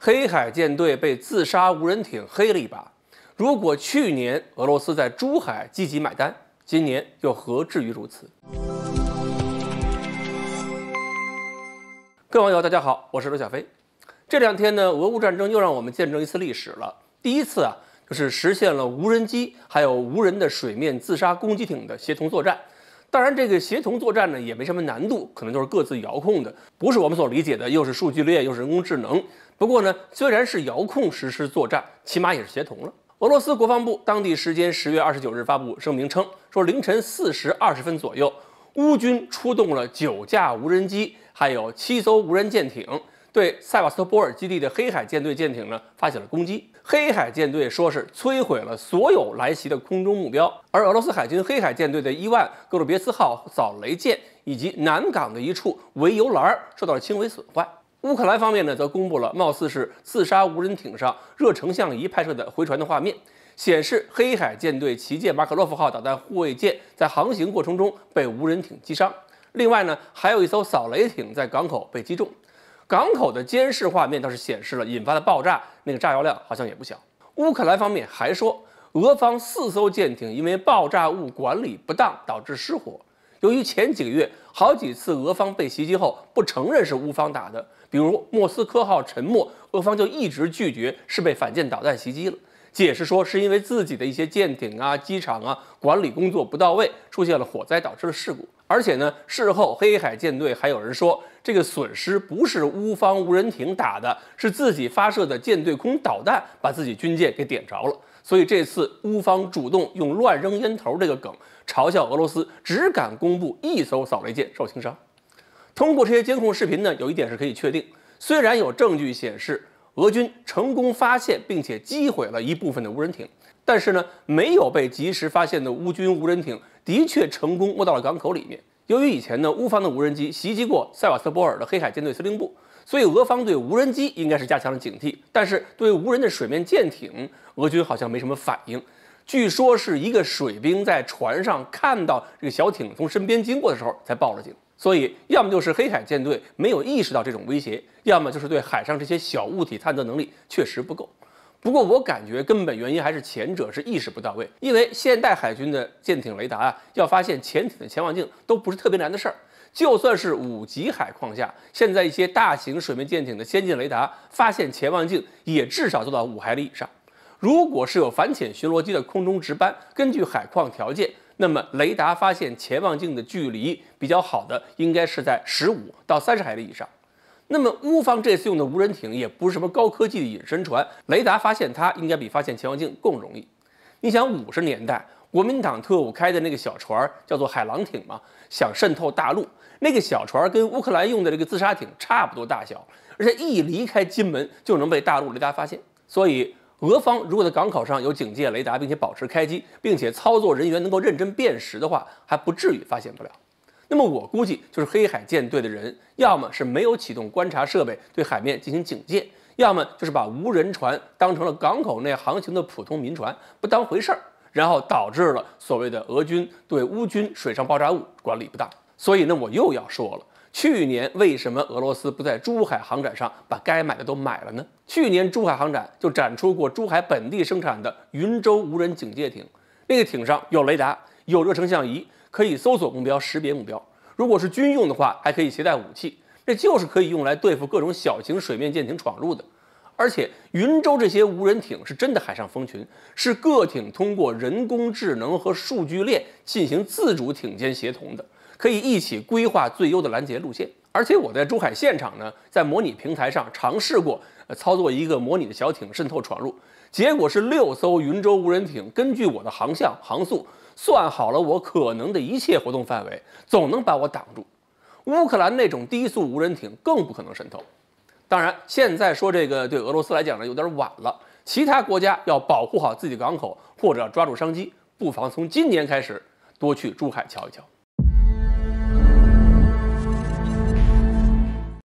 黑海舰队被自杀无人艇黑了一把。如果去年俄罗斯在珠海积极买单，今年又何至于如此？各位网友，大家好，我是罗小飞。这两天呢，俄乌战争又让我们见证一次历史了。第一次啊，就是实现了无人机还有无人的水面自杀攻击艇的协同作战。当然，这个协同作战呢也没什么难度，可能就是各自遥控的，不是我们所理解的又是数据链又是人工智能。不过呢，虽然是遥控实施作战，起码也是协同了。俄罗斯国防部当地时间十月二十九日发布声明称，说凌晨四时二十分左右，乌军出动了九架无人机，还有七艘无人舰艇。对塞瓦斯托波尔基地的黑海舰队舰艇呢发起了攻击，黑海舰队说是摧毁了所有来袭的空中目标，而俄罗斯海军黑海舰队的伊万格鲁别斯号扫雷舰以及南港的一处围油栏受到了轻微损坏。乌克兰方面呢则公布了貌似是自杀无人艇上热成像仪拍摄的回传的画面，显示黑海舰队旗舰马可洛夫号导弹护卫舰在航行过程中被无人艇击伤，另外呢还有一艘扫雷艇在港口被击中。港口的监视画面倒是显示了引发的爆炸，那个炸药量好像也不小。乌克兰方面还说，俄方四艘舰艇因为爆炸物管理不当导致失火。由于前几个月好几次俄方被袭击后不承认是乌方打的，比如莫斯科号沉没，俄方就一直拒绝是被反舰导弹袭击了。解释说，是因为自己的一些舰艇啊、机场啊管理工作不到位，出现了火灾导致了事故。而且呢，事后黑海舰队还有人说，这个损失不是乌方无人艇打的，是自己发射的舰队空导弹把自己军舰给点着了。所以这次乌方主动用“乱扔烟头”这个梗嘲笑俄罗斯，只敢公布一艘扫雷舰受轻伤。通过这些监控视频呢，有一点是可以确定，虽然有证据显示。俄军成功发现并且击毁了一部分的无人艇，但是呢，没有被及时发现的乌军无人艇的确成功摸到了港口里面。由于以前呢乌方的无人机袭击过塞瓦斯波尔的黑海舰队司令部，所以俄方对无人机应该是加强了警惕。但是对无人的水面舰艇，俄军好像没什么反应。据说是一个水兵在船上看到这个小艇从身边经过的时候才报了警。所以，要么就是黑海舰队没有意识到这种威胁，要么就是对海上这些小物体探测能力确实不够。不过，我感觉根本原因还是前者是意识不到位，因为现代海军的舰艇雷达啊，要发现潜艇的潜望镜都不是特别难的事儿。就算是五级海况下，现在一些大型水面舰艇的先进雷达发现潜望镜也至少做到五海里以上。如果是有反潜巡逻机的空中值班，根据海况条件。那么雷达发现潜望镜的距离比较好的，应该是在十五到三十海里以上。那么乌方这次用的无人艇也不是什么高科技的隐身船，雷达发现它应该比发现潜望镜更容易。你想五十年代国民党特务开的那个小船叫做海狼艇嘛，想渗透大陆，那个小船跟乌克兰用的这个自杀艇差不多大小，而且一离开金门就能被大陆雷达发现，所以。俄方如果在港口上有警戒雷达，并且保持开机，并且操作人员能够认真辨识的话，还不至于发现不了。那么我估计就是黑海舰队的人，要么是没有启动观察设备对海面进行警戒，要么就是把无人船当成了港口内航行的普通民船不当回事儿，然后导致了所谓的俄军对乌军水上爆炸物管理不当。所以呢，我又要说了。去年为什么俄罗斯不在珠海航展上把该买的都买了呢？去年珠海航展就展出过珠海本地生产的云州无人警戒艇，那个艇上有雷达，有热成像仪，可以搜索目标、识别目标。如果是军用的话，还可以携带武器，那就是可以用来对付各种小型水面舰艇闯入的。而且，云州这些无人艇是真的海上蜂群，是各艇通过人工智能和数据链进行自主艇间协同的。可以一起规划最优的拦截路线，而且我在珠海现场呢，在模拟平台上尝试过操作一个模拟的小艇渗透闯入，结果是六艘云州无人艇根据我的航向、航速算好了我可能的一切活动范围，总能把我挡住。乌克兰那种低速无人艇更不可能渗透。当然，现在说这个对俄罗斯来讲呢有点晚了，其他国家要保护好自己港口或者抓住商机，不妨从今年开始多去珠海瞧一瞧。